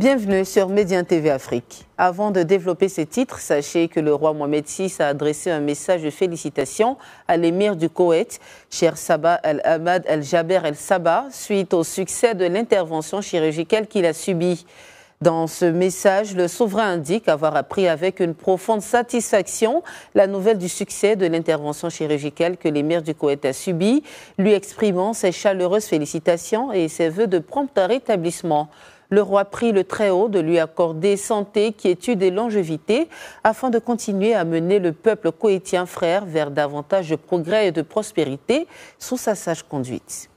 Bienvenue sur Médien TV Afrique. Avant de développer ces titres, sachez que le roi Mohamed VI a adressé un message de félicitations à l'émir du Koweït, cher Sabah el ahmad el jaber El-Sabah, suite au succès de l'intervention chirurgicale qu'il a subie. Dans ce message, le souverain indique avoir appris avec une profonde satisfaction la nouvelle du succès de l'intervention chirurgicale que l'émir du Koweït a subie, lui exprimant ses chaleureuses félicitations et ses voeux de prompt rétablissement le roi prit le Très-Haut de lui accorder santé, quiétude et longévité afin de continuer à mener le peuple coétien frère vers davantage de progrès et de prospérité sous sa sage conduite.